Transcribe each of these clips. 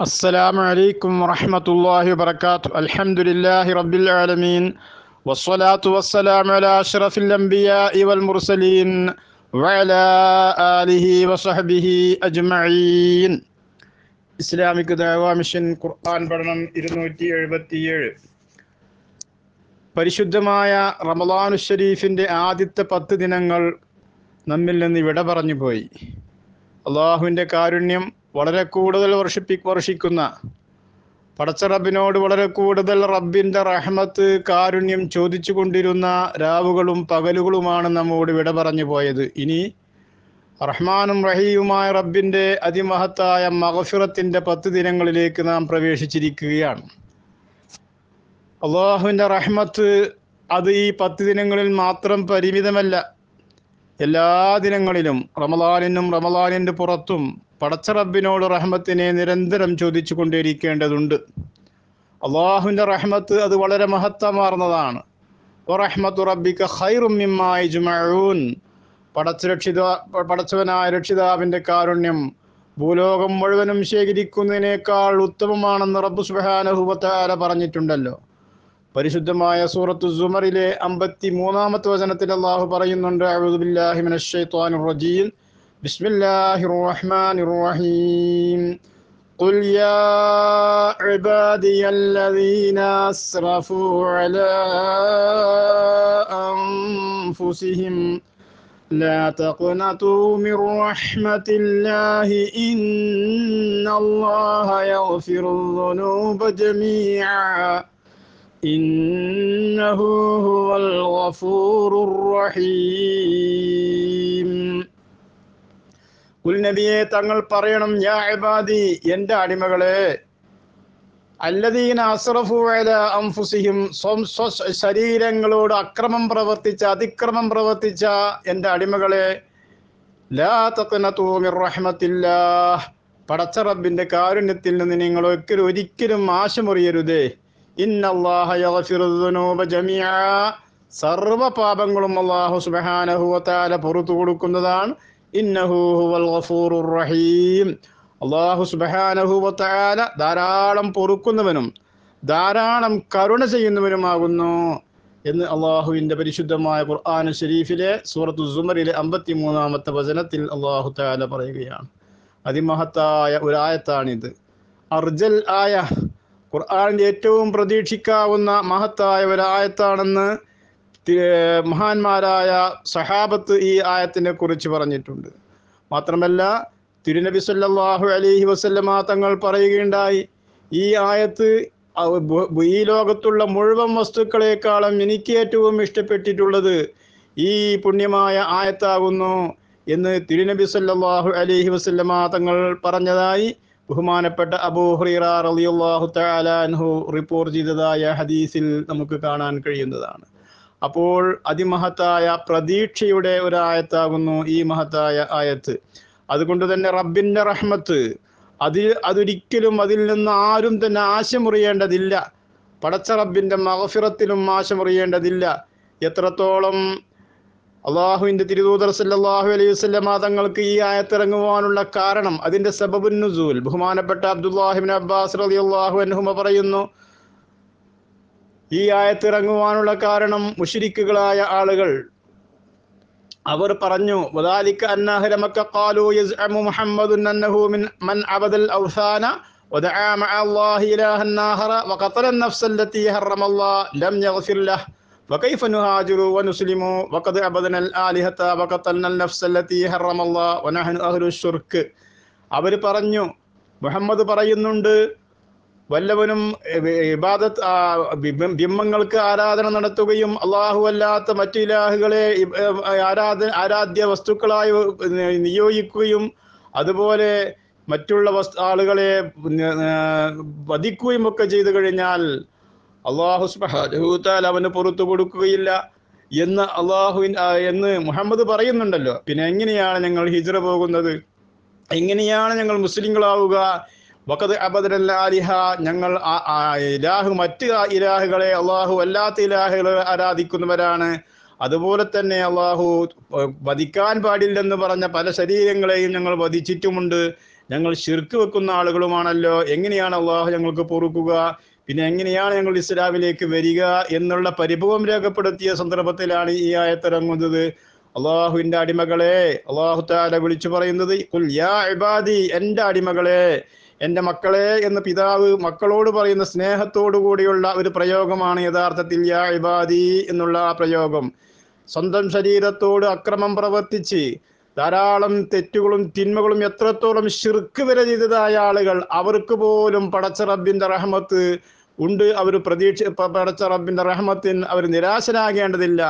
السلام عليكم ورحمة الله وبركاته الحمد لله رب العالمين والصلاة والسلام على أشرف الأنبياء والمرسلين وعلى آله وصحبه أجمعين Islamic ദേവാ mission ഖുർആൻ പഠനം ഇരുന്നൂറ്റി എഴുപത്തിയേഴ് പരിശുദ്ധമായ റമദാനു ഷരീഫിൻ്റെ ആദ്യത്തെ പത്ത് ദിനങ്ങൾ നമ്മിൽ നിന്ന് വിട പറഞ്ഞു പോയി അള്ളാഹുവിൻ്റെ കാരുണ്യം വളരെ കൂടുതൽ വർഷിപ്പി വർഷിക്കുന്ന റബിനോട് വളരെ കൂടുതൽ റബ്ബിൻ്റെ റഹ്മത്ത് കാരുണ്യം ചോദിച്ചു കൊണ്ടിരുന്ന രാവുകളും പകലുകളുമാണ് നമ്മോട് വിട പറഞ്ഞു പോയത് ഇനി റഹ്മാനും റഹീയുമായ റബ്ബിൻ്റെ അതിമഹത്തായ മഹഫിറത്തിൻ്റെ പത്ത് ദിനങ്ങളിലേക്ക് നാം പ്രവേശിച്ചിരിക്കുകയാണ് അള്ളാഹുവിൻ്റെ റഹ്മത്ത് അത് ഈ പത്ത് ദിനങ്ങളിൽ മാത്രം പരിമിതമല്ല എല്ലാ ദിനങ്ങളിലും റമലാലിനും റമലാലിൻ്റെ പുറത്തും പടച്ച റബ്ബിനോട് റഹ്മത്തിനെ നിരന്തരം ചോദിച്ചു കൊണ്ടിരിക്കേണ്ടതുണ്ട് അള്ളാഹുവിൻ്റെ റഹ്മത്ത് അത് വളരെ മഹത്വമാർന്നതാണ് റബ്ബിക്ക് ഖൈറുമ്മിമ്മായി പടച്ചവനായ രക്ഷിതാവിൻ്റെ കാരുണ്യം ഭൂലോകം മുഴുവനും ശേഖരിക്കുന്നതിനേക്കാൾ ഉത്തമമാണെന്ന് റബ്ബു സുബാനഹുബത്താര പറഞ്ഞിട്ടുണ്ടല്ലോ പരിശുദ്ധമായ സൂറത്ത് സുമറിലെ അമ്പത്തി മൂന്നാമത്തെ വചനത്തിൽ അള്ളാഹു പറയുന്നുണ്ട് അഴുബില്ലാഹിമിൻ റജീം بسم الله الرحمن الرحيم قل يا عبادي الذين اسرفوا على انفسهم لا تقنطوا من رحمه الله ان الله يغفر الذنوب جميعا انه هو الغفور الرحيم കുൽനബിയെ തങ്ങൾ പറയണം യാ ഇബാദി എൻ്റെ അടിമകളെ അല്ലദീന അസ്റഫു സ്വ ശരീരങ്ങളോട് അക്രമം പ്രവർത്തിച്ച അതിക്രമം പ്രവർത്തിച്ച എൻ്റെ അടിമകളെ ലാ പടച്ച റബ്ബിൻ്റെ കാരുണ്യത്തിൽ നിന്ന് നിങ്ങൾ ഒരിക്കലും ഒരിക്കലും ആശമുറിയരുതേ ഇന്നല്ലാഹ സർവ പാപങ്ങളും അള്ളാഹു സുബഹാനഹുവത്താല പുറത്തു കൊടുക്കുന്നതാണ് ഇന്നഹു ഹുവൽ ഗഫൂറുർ റഹീം അള്ളാഹു വതആല ധാരാളം പൊറുക്കുന്നവനും ധാരാളം കരുണ ചെയ്യുന്നവനുമാകുന്നു എന്ന് അള്ളാഹുവിൻ്റെ പരിശുദ്ധമായ ഖുർആൻ ഷെരീഫിലെ സൂറത്തു സുമറിലെ അമ്പത്തി മൂന്നാമത്തെ വചനത്തിൽ അള്ളാഹു താല പറയുകയാണ് അതിമഹത്തായ ഒരായത്താണിത് അർജൽ ആയ ഖുർആാനിൻ്റെ ഏറ്റവും പ്രതീക്ഷിക്കാവുന്ന മഹത്തായ ഒരായത്താണെന്ന് മഹാന്മാരായ സഹാബത്ത് ഈ ആയത്തിനെ കുറിച്ച് പറഞ്ഞിട്ടുണ്ട് മാത്രമല്ല തിരുനബി സല്ലാഹു അലൈഹി വസല്ലമ തങ്ങൾ പറയുകയുണ്ടായി ഈ ആയത്ത് ഈ ലോകത്തുള്ള മുഴുവൻ വസ്തുക്കളെക്കാളും എനിക്ക് ഏറ്റവും ഇഷ്ടപ്പെട്ടിട്ടുള്ളത് ഈ പുണ്യമായ ആയത്താകുന്നു എന്ന് തിരുനബി സല്ലാഹു അലൈഹി വസല്ലമ തങ്ങൾ പറഞ്ഞതായി ബഹുമാനപ്പെട്ട അബൂ ഹുറൈറ റളിയല്ലാഹു തആല അൻഹു റിപ്പോർട്ട് ചെയ്തതായ ഹദീസിൽ നമുക്ക് കാണാൻ കഴിയുന്നതാണ് അപ്പോൾ അതിമഹത്തായ പ്രതീക്ഷയുടെ ഒരായത്താകുന്നു ഈ മഹത്തായ ആയത്ത് അതുകൊണ്ട് തന്നെ റബ്ബിൻ്റെ റഹ്മത്ത് അതിൽ അതൊരിക്കലും അതിൽ നിന്ന് ആരും തന്നെ ആശമുറിയേണ്ടതില്ല പടച്ച റബ്ബിൻ്റെ മഹഫിറത്തിലും ആശമുറിയേണ്ടതില്ല എത്രത്തോളം അള്ളാഹുവിൻ്റെ തിരുദൂതർ സല്ലാഹു അലൈഹി വസ്ലമ തങ്ങൾക്ക് ഈ ആയത്തിറങ്ങുവാനുള്ള കാരണം അതിൻ്റെ നുസൂൽ ബഹുമാനപ്പെട്ട അബ്ദുല്ലാഹിബിൻ അബ്ബാസ് അലി അള്ളാഹു അനുഹുമ പറയുന്നു ഈ ആയത്തിറങ്ങുവാനുള്ള കാരണം മുഷിരിക്കുകളായ ആളുകൾ അവർ പറഞ്ഞു വദാലിക അന്നഹ മക്ക ഖാലു യസ്അമു മുഹമ്മദുൻ അന്നഹു മിൻ മൻ അബദൽ ഔസാന ودعا مع الله إلها آخر وقتل النفس التي حرم الله لم يغفر له فكيف نهاجر ونسلم وقد عبدنا الآلهة وقتلنا النفس التي حرم الله ونحن أهل الشرك അവർ പറഞ്ഞു മുഹമ്മദ് പറയുന്നുണ്ട് വല്ലവനും ഇബാദത്ത് ബിംബങ്ങൾക്ക് ആരാധന നടത്തുകയും അള്ളാഹു അല്ലാത്ത മറ്റു ഇലാഹുകളെ ആരാധ ആരാധ്യ വസ്തുക്കളായി നിയോഗിക്കുകയും അതുപോലെ മറ്റുള്ള വസ് ആളുകളെ വധിക്കുകയും ഒക്കെ ചെയ്തു കഴിഞ്ഞാൽ അള്ളാഹു സ്മഹൂത്താൽ അവന് പുറത്തു കൊടുക്കുകയില്ല എന്ന് അള്ളാഹുവിൻ എന്ന് മുഹമ്മദ് പറയുന്നുണ്ടല്ലോ പിന്നെ എങ്ങനെയാണ് ഞങ്ങൾ ഹിജ്ര പോകുന്നത് എങ്ങനെയാണ് ഞങ്ങൾ മുസ്ലിങ്ങളാവുക വക്കത് അബദലിഹ ഞങ്ങൾ ഇലാഹു മറ്റ് ഇലാഹുകളെ അള്ളാഹു അല്ലാത്ത ഇലാഹുകളെ ആരാധിക്കുന്നവരാണ് അതുപോലെ തന്നെ അള്ളാഹു വധിക്കാൻ പാടില്ലെന്ന് പറഞ്ഞ പല ശരീരങ്ങളെയും ഞങ്ങൾ വധിച്ചിട്ടുമുണ്ട് ഞങ്ങൾ ശിർക്ക് വെക്കുന്ന ആളുകളുമാണല്ലോ എങ്ങനെയാണ് അള്ളാഹു ഞങ്ങൾക്ക് പൊറുക്കുക പിന്നെ എങ്ങനെയാണ് ഞങ്ങൾ ഇസ്ലാമിലേക്ക് വരിക എന്നുള്ള പരിഭവം രേഖപ്പെടുത്തിയ സന്ദർഭത്തിലാണ് ഈ ആയത്തിറങ്ങുന്നത് അള്ളാഹുവിന്റെ അടിമകളെ അള്ളാഹു താല വിളിച്ചു പറയുന്നത് എന്റെ യാ ഇബാദി എൻ്റെ അടിമകളെ എൻ്റെ മക്കളെ എന്ന് പിതാവ് മക്കളോട് പറയുന്ന സ്നേഹത്തോടു കൂടിയുള്ള ഒരു പ്രയോഗമാണ് യഥാർത്ഥത്തിൽ യാ ഇബാദി എന്നുള്ള ആ പ്രയോഗം സ്വന്തം ശരീരത്തോട് അക്രമം പ്രവർത്തിച്ച് ധാരാളം തെറ്റുകളും തിന്മകളും എത്രത്തോളം ശിർക്ക് വരെ ചെയ്തതായ ആളുകൾ അവർക്ക് പോലും പടച്ച റബ്ബിൻ്റെ റഹ്മത്ത് ഉണ്ട് അവർ പ്രതീക്ഷ പടച്ച റബ്ബിൻ്റെ റഹമത്തിന് അവർ നിരാശനാകേണ്ടതില്ല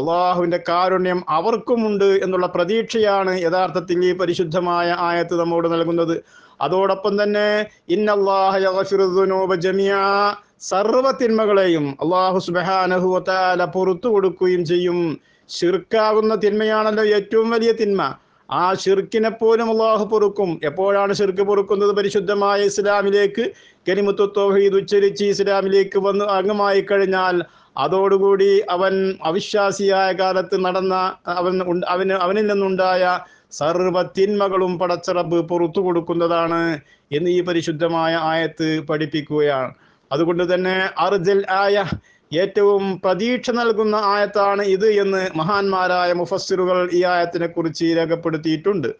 അള്ളാഹുവിൻ്റെ കാരുണ്യം അവർക്കുമുണ്ട് എന്നുള്ള പ്രതീക്ഷയാണ് യഥാർത്ഥത്തിൽ ഈ പരിശുദ്ധമായ ആയത്ത് നമ്മോട് നൽകുന്നത് അതോടൊപ്പം തന്നെ ഇന്നല്ലാഹുനൂപ ജമിയ സർവ തിന്മകളെയും അള്ളാഹു സുബഹാനഹുവത്താല പുറത്തു കൊടുക്കുകയും ചെയ്യും ഷിർക്കാകുന്ന തിന്മയാണല്ലോ ഏറ്റവും വലിയ തിന്മ ആ ഷിർക്കിനെ പോലും അള്ളാഹു പൊറുക്കും എപ്പോഴാണ് ഷിർക്ക് പൊറുക്കുന്നത് പരിശുദ്ധമായ ഇസ്ലാമിലേക്ക് കരിമുത്തു തോഹീദ് ഉച്ചരിച്ച് ഇസ്ലാമിലേക്ക് വന്ന് അംഗമായി കഴിഞ്ഞാൽ അതോടുകൂടി അവൻ അവിശ്വാസിയായ കാലത്ത് നടന്ന അവൻ അവന് അവനിൽ നിന്നുണ്ടായ സർവ തിന്മകളും പടച്ചറബ് പുറത്തു കൊടുക്കുന്നതാണ് എന്ന് ഈ പരിശുദ്ധമായ ആയത്ത് പഠിപ്പിക്കുകയാണ് അതുകൊണ്ട് തന്നെ അർജൽ ആയ ഏറ്റവും പ്രതീക്ഷ നൽകുന്ന ആയത്താണ് ഇത് എന്ന് മഹാന്മാരായ മുഫസ്സിറുകൾ ഈ ആയത്തിനെ കുറിച്ച് രേഖപ്പെടുത്തിയിട്ടുണ്ട്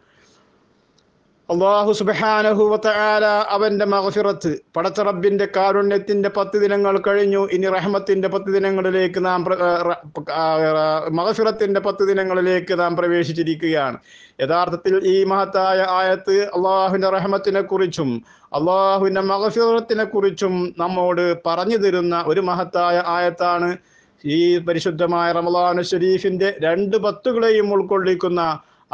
അള്ളാഹു സുബഹാനഹുവത്താല അവൻ്റെ മഹഫിറത്ത് പടച്ചറബിൻ്റെ കാരുണ്യത്തിൻ്റെ പത്ത് ദിനങ്ങൾ കഴിഞ്ഞു ഇനി റഹ്മത്തിൻ്റെ പത്ത് ദിനങ്ങളിലേക്ക് നാം മഹഫിറത്തിൻ്റെ പത്ത് ദിനങ്ങളിലേക്ക് നാം പ്രവേശിച്ചിരിക്കുകയാണ് യഥാർത്ഥത്തിൽ ഈ മഹത്തായ ആയത്ത് അള്ളാഹുവിൻ്റെ റഹ്മത്തിനെ കുറിച്ചും അള്ളാഹുവിൻ്റെ മഹഫിറത്തിനെ കുറിച്ചും നമ്മോട് പറഞ്ഞു തരുന്ന ഒരു മഹത്തായ ആയത്താണ് ഈ പരിശുദ്ധമായ റമലാനു ഷെരീഫിൻ്റെ രണ്ട് പത്തുകളെയും ഉൾക്കൊള്ളിക്കുന്ന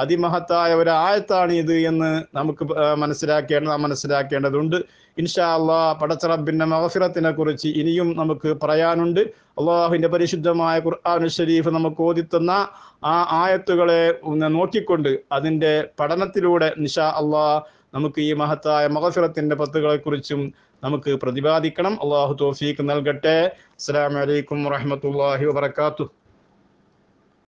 അതിമഹത്തായ ഒരു ആയത്താണ് ഇത് എന്ന് നമുക്ക് മനസ്സിലാക്കേണ്ട മനസ്സിലാക്കേണ്ടതുണ്ട് ഇൻഷാ അള്ളാ പടച്ചറബിന്റെ മഹഫിറത്തിനെ കുറിച്ച് ഇനിയും നമുക്ക് പറയാനുണ്ട് അള്ളാഹുവിന്റെ പരിശുദ്ധമായ ഖുർആാനു ഷരീഫ് നമുക്ക് ഓതിത്തുന്ന ആ ആയത്തുകളെ നോക്കിക്കൊണ്ട് അതിൻ്റെ പഠനത്തിലൂടെ നിഷാ അള്ളാ നമുക്ക് ഈ മഹത്തായ മഹഫിറത്തിൻ്റെ പത്തുകളെക്കുറിച്ചും നമുക്ക് പ്രതിപാദിക്കണം അള്ളാഹു തോഫീക്ക് നൽകട്ടെ അസ്സാം വലൈക്കും വാഹമത്തല്ലാഹി വാത്തു